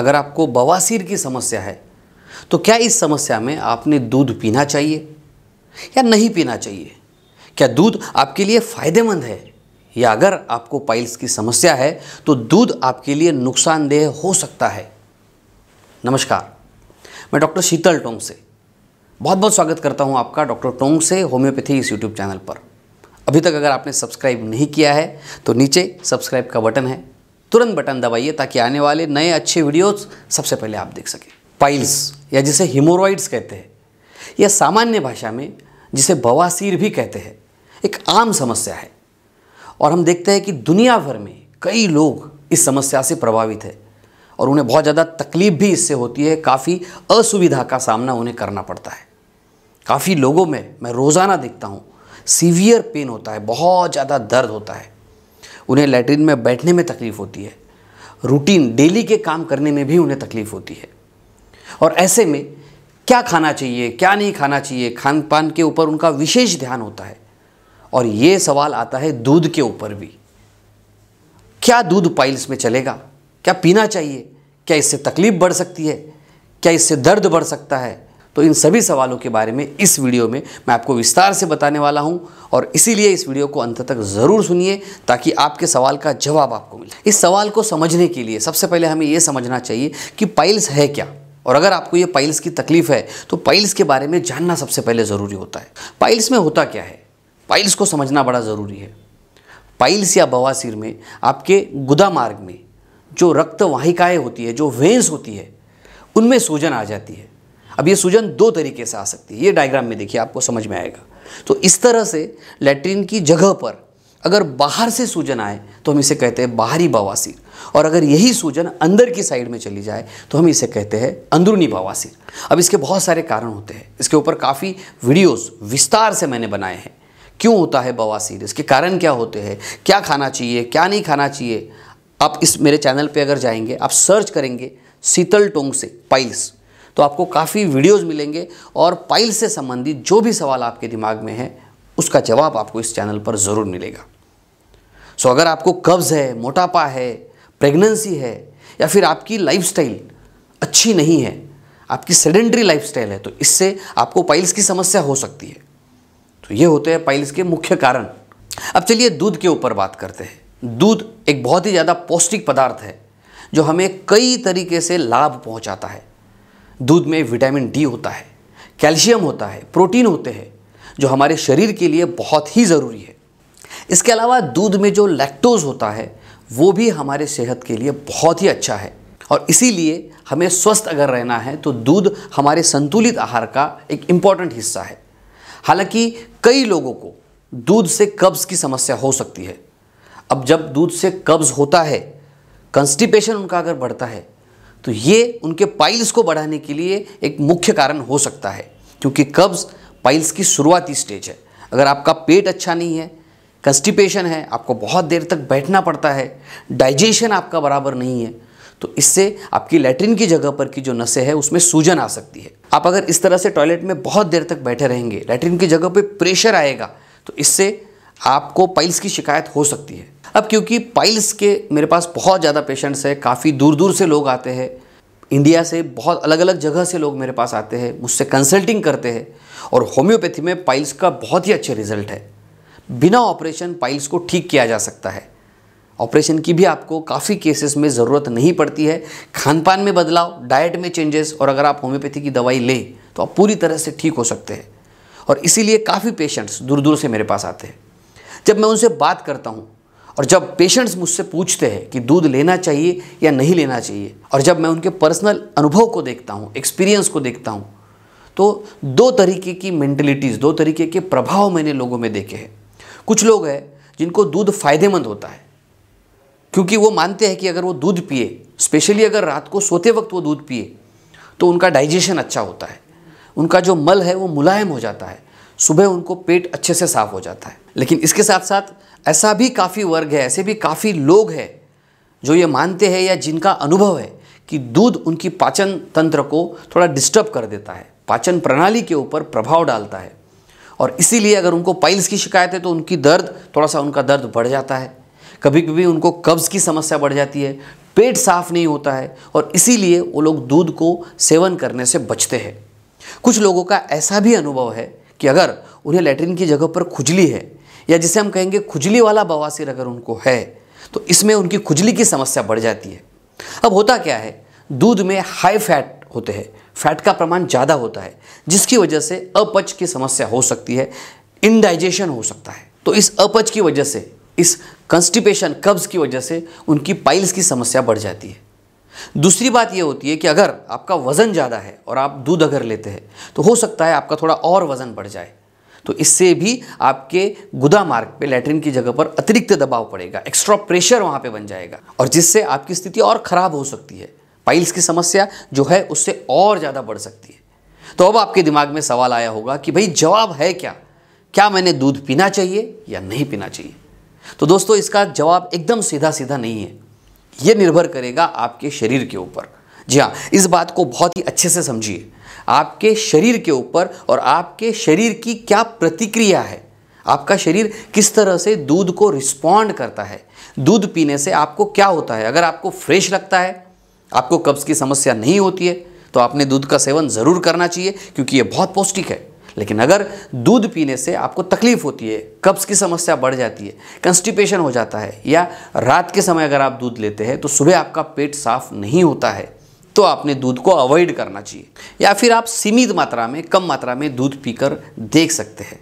अगर आपको बवासीर की समस्या है तो क्या इस समस्या में आपने दूध पीना चाहिए या नहीं पीना चाहिए क्या दूध आपके लिए फ़ायदेमंद है या अगर आपको पाइल्स की समस्या है तो दूध आपके लिए नुकसानदेह हो सकता है नमस्कार मैं डॉक्टर शीतल टोंग से बहुत बहुत स्वागत करता हूं आपका डॉक्टर टोंग से होम्योपैथी इस यूट्यूब चैनल पर अभी तक अगर आपने सब्सक्राइब नहीं किया है तो नीचे सब्सक्राइब का बटन है तुरंत बटन दबाइए ताकि आने वाले नए अच्छे वीडियोस सबसे पहले आप देख सकें पाइल्स या जिसे हिमोरॉइड्स कहते हैं या सामान्य भाषा में जिसे बवासीर भी कहते हैं एक आम समस्या है और हम देखते हैं कि दुनिया भर में कई लोग इस समस्या से प्रभावित है और उन्हें बहुत ज़्यादा तकलीफ भी इससे होती है काफ़ी असुविधा का सामना उन्हें करना पड़ता है काफ़ी लोगों में मैं रोज़ाना देखता हूँ सीवियर पेन होता है बहुत ज़्यादा दर्द होता है उन्हें लेटरिन में बैठने में तकलीफ़ होती है रूटीन डेली के काम करने में भी उन्हें तकलीफ़ होती है और ऐसे में क्या खाना चाहिए क्या नहीं खाना चाहिए खान पान के ऊपर उनका विशेष ध्यान होता है और ये सवाल आता है दूध के ऊपर भी क्या दूध पाइल्स में चलेगा क्या पीना चाहिए क्या इससे तकलीफ बढ़ सकती है क्या इससे दर्द बढ़ सकता है तो इन सभी सवालों के बारे में इस वीडियो में मैं आपको विस्तार से बताने वाला हूं और इसीलिए इस वीडियो को अंत तक ज़रूर सुनिए ताकि आपके सवाल का जवाब आपको मिले इस सवाल को समझने के लिए सबसे पहले हमें ये समझना चाहिए कि पाइल्स है क्या और अगर आपको ये पाइल्स की तकलीफ़ है तो पाइल्स के बारे में जानना सबसे पहले ज़रूरी होता है पाइल्स में होता क्या है पाइल्स को समझना बड़ा ज़रूरी है पाइल्स या बवासीर में आपके गुदा मार्ग में जो रक्त वाहिकाएँ होती है जो वेंस होती है उनमें सूजन आ जाती है अब ये सूजन दो तरीके से आ सकती है ये डायग्राम में देखिए आपको समझ में आएगा तो इस तरह से लेट्रिन की जगह पर अगर बाहर से सूजन आए तो हम इसे कहते हैं बाहरी बवासीर और अगर यही सूजन अंदर की साइड में चली जाए तो हम इसे कहते हैं अंदरूनी बवासीर अब इसके बहुत सारे कारण होते हैं इसके ऊपर काफ़ी वीडियोस विस्तार से मैंने बनाए हैं क्यों होता है बवासीर इसके कारण क्या होते हैं क्या खाना चाहिए क्या नहीं खाना चाहिए आप इस मेरे चैनल पर अगर जाएंगे आप सर्च करेंगे शीतल टोंग से पाइल्स तो आपको काफ़ी वीडियोज़ मिलेंगे और पाइल से संबंधित जो भी सवाल आपके दिमाग में है उसका जवाब आपको इस चैनल पर ज़रूर मिलेगा सो अगर आपको कब्ज़ है मोटापा है प्रेगनेंसी है या फिर आपकी लाइफस्टाइल अच्छी नहीं है आपकी सेडेंट्री लाइफस्टाइल है तो इससे आपको पाइल्स की समस्या हो सकती है तो ये होते हैं पाइल्स के मुख्य कारण अब चलिए दूध के ऊपर बात करते हैं दूध एक बहुत ही ज़्यादा पौष्टिक पदार्थ है जो हमें कई तरीके से लाभ पहुंचाता है दूध में विटामिन डी होता है कैल्शियम होता है प्रोटीन होते हैं जो हमारे शरीर के लिए बहुत ही ज़रूरी है इसके अलावा दूध में जो लैक्टोज़ होता है वो भी हमारे सेहत के लिए बहुत ही अच्छा है और इसीलिए हमें स्वस्थ अगर रहना है तो दूध हमारे संतुलित आहार का एक इम्पॉर्टेंट हिस्सा है हालांकि कई लोगों को दूध से कब्ज़ की समस्या हो सकती है अब जब दूध से कब्ज़ होता है कंस्टिपेशन उनका अगर बढ़ता है तो ये उनके पाइल्स को बढ़ाने के लिए एक मुख्य कारण हो सकता है क्योंकि कब्ज़ पाइल्स की शुरुआती स्टेज है अगर आपका पेट अच्छा नहीं है कंस्टिपेशन है आपको बहुत देर तक बैठना पड़ता है डाइजेशन आपका बराबर नहीं है तो इससे आपकी लेटरिन की जगह पर की जो नसें है उसमें सूजन आ सकती है आप अगर इस तरह से टॉयलेट में बहुत देर तक बैठे रहेंगे लेटरिन की जगह पे प्रेशर आएगा तो इससे आपको पाइल्स की शिकायत हो सकती है अब क्योंकि पाइल्स के मेरे पास बहुत ज़्यादा पेशेंट्स हैं काफ़ी दूर दूर से लोग आते हैं इंडिया से बहुत अलग अलग जगह से लोग मेरे पास आते हैं मुझसे कंसल्टिंग करते हैं और होम्योपैथी में पाइल्स का बहुत ही अच्छे रिजल्ट है बिना ऑपरेशन पाइल्स को ठीक किया जा सकता है ऑपरेशन की भी आपको काफ़ी केसेस में ज़रूरत नहीं पड़ती है खान पान में बदलाव डाइट में चेंजेस और अगर आप होम्योपैथी की दवाई लें तो आप पूरी तरह से ठीक हो सकते हैं और इसीलिए काफ़ी पेशेंट्स दूर दूर से मेरे पास आते हैं जब मैं उनसे बात करता हूँ और जब पेशेंट्स मुझसे पूछते हैं कि दूध लेना चाहिए या नहीं लेना चाहिए और जब मैं उनके पर्सनल अनुभव को देखता हूँ एक्सपीरियंस को देखता हूँ तो दो तरीके की मैंटेलिटीज़ दो तरीके के प्रभाव मैंने लोगों में देखे हैं कुछ लोग हैं जिनको दूध फायदेमंद होता है क्योंकि वो मानते हैं कि अगर वो दूध पिए स्पेशली अगर रात को सोते वक्त वो दूध पिए तो उनका डाइजेशन अच्छा होता है उनका जो मल है वो मुलायम हो जाता है सुबह उनको पेट अच्छे से साफ हो जाता है लेकिन इसके साथ साथ ऐसा भी काफ़ी वर्ग है ऐसे भी काफ़ी लोग हैं जो ये मानते हैं या जिनका अनुभव है कि दूध उनकी पाचन तंत्र को थोड़ा डिस्टर्ब कर देता है पाचन प्रणाली के ऊपर प्रभाव डालता है और इसीलिए अगर उनको पाइल्स की शिकायत है तो उनकी दर्द थोड़ा सा उनका दर्द बढ़ जाता है कभी कभी उनको कब्ज़ की समस्या बढ़ जाती है पेट साफ नहीं होता है और इसीलिए वो लोग दूध को सेवन करने से बचते हैं कुछ लोगों का ऐसा भी अनुभव है कि अगर उन्हें लेटरिन की जगह पर खुजली है या जिसे हम कहेंगे खुजली वाला बवासीर अगर उनको है तो इसमें उनकी खुजली की समस्या बढ़ जाती है अब होता क्या है दूध में हाई फैट होते हैं फैट का प्रमाण ज़्यादा होता है जिसकी वजह से अपच की समस्या हो सकती है इनडाइजेशन हो सकता है तो इस अपच की वजह से इस कंस्टिपेशन कब्ज़ की वजह से उनकी पाइल्स की समस्या बढ़ जाती है दूसरी बात यह होती है कि अगर आपका वज़न ज़्यादा है और आप दूध अगर लेते हैं तो हो सकता है आपका थोड़ा और वज़न बढ़ जाए तो इससे भी आपके गुदा मार्ग पे लेटरिन की जगह पर अतिरिक्त दबाव पड़ेगा एक्स्ट्रा प्रेशर वहाँ पे बन जाएगा और जिससे आपकी स्थिति और ख़राब हो सकती है पाइल्स की समस्या जो है उससे और ज़्यादा बढ़ सकती है तो अब आपके दिमाग में सवाल आया होगा कि भाई जवाब है क्या क्या मैंने दूध पीना चाहिए या नहीं पीना चाहिए तो दोस्तों इसका जवाब एकदम सीधा सीधा नहीं है ये निर्भर करेगा आपके शरीर के ऊपर जी हाँ इस बात को बहुत ही अच्छे से समझिए आपके शरीर के ऊपर और आपके शरीर की क्या प्रतिक्रिया है आपका शरीर किस तरह से दूध को रिस्पॉन्ड करता है दूध पीने से आपको क्या होता है अगर आपको फ्रेश लगता है आपको कब्ज़ की समस्या नहीं होती है तो आपने दूध का सेवन ज़रूर करना चाहिए क्योंकि ये बहुत पौष्टिक है लेकिन अगर दूध पीने से आपको तकलीफ होती है कब्ज़ की समस्या बढ़ जाती है कंस्टिपेशन हो जाता है या रात के समय अगर आप दूध लेते हैं तो सुबह आपका पेट साफ नहीं होता है तो आपने दूध को अवॉइड करना चाहिए या फिर आप सीमित मात्रा में कम मात्रा में दूध पीकर देख सकते हैं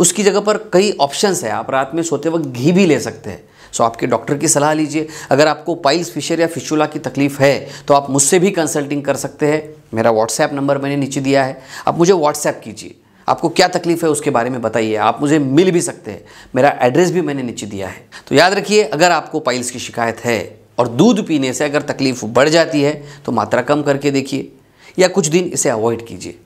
उसकी जगह पर कई ऑप्शंस है आप रात में सोते वक्त घी भी ले सकते हैं सो आपके डॉक्टर की सलाह लीजिए अगर आपको पाइल्स फिशर या फिशुला की तकलीफ़ है तो आप मुझसे भी कंसल्टिंग कर सकते हैं मेरा व्हाट्सएप नंबर मैंने नीचे दिया है आप मुझे व्हाट्सएप कीजिए आपको क्या तकलीफ है उसके बारे में बताइए आप मुझे मिल भी सकते हैं मेरा एड्रेस भी मैंने नीचे दिया है तो याद रखिए अगर आपको पाइल्स की शिकायत है और दूध पीने से अगर तकलीफ बढ़ जाती है तो मात्रा कम करके देखिए या कुछ दिन इसे अवॉइड कीजिए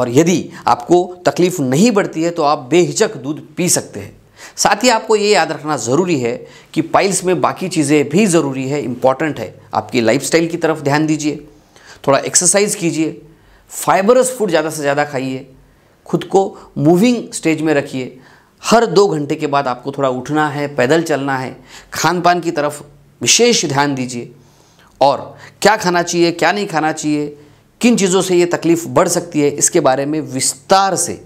और यदि आपको तकलीफ नहीं बढ़ती है तो आप बेहिचक दूध पी सकते हैं साथ ही आपको ये याद रखना ज़रूरी है कि पाइल्स में बाकी चीज़ें भी ज़रूरी है इम्पॉर्टेंट है आपकी लाइफस्टाइल की तरफ ध्यान दीजिए थोड़ा एक्सरसाइज कीजिए फाइबरस फूड ज़्यादा से ज़्यादा खाइए खुद को मूविंग स्टेज में रखिए हर दो घंटे के बाद आपको थोड़ा उठना है पैदल चलना है खान पान की तरफ विशेष ध्यान दीजिए और क्या खाना चाहिए क्या नहीं खाना चाहिए किन चीज़ों से ये तकलीफ़ बढ़ सकती है इसके बारे में विस्तार से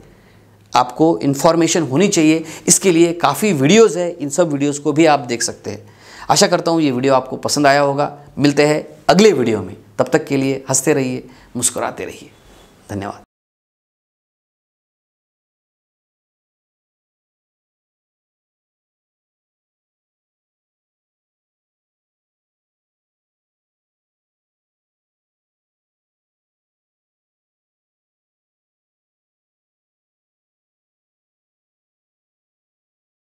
आपको इन्फॉर्मेशन होनी चाहिए इसके लिए काफ़ी वीडियोस है इन सब वीडियोस को भी आप देख सकते हैं आशा करता हूँ ये वीडियो आपको पसंद आया होगा मिलते हैं अगले वीडियो में तब तक के लिए हंसते रहिए मुस्कुराते रहिए धन्यवाद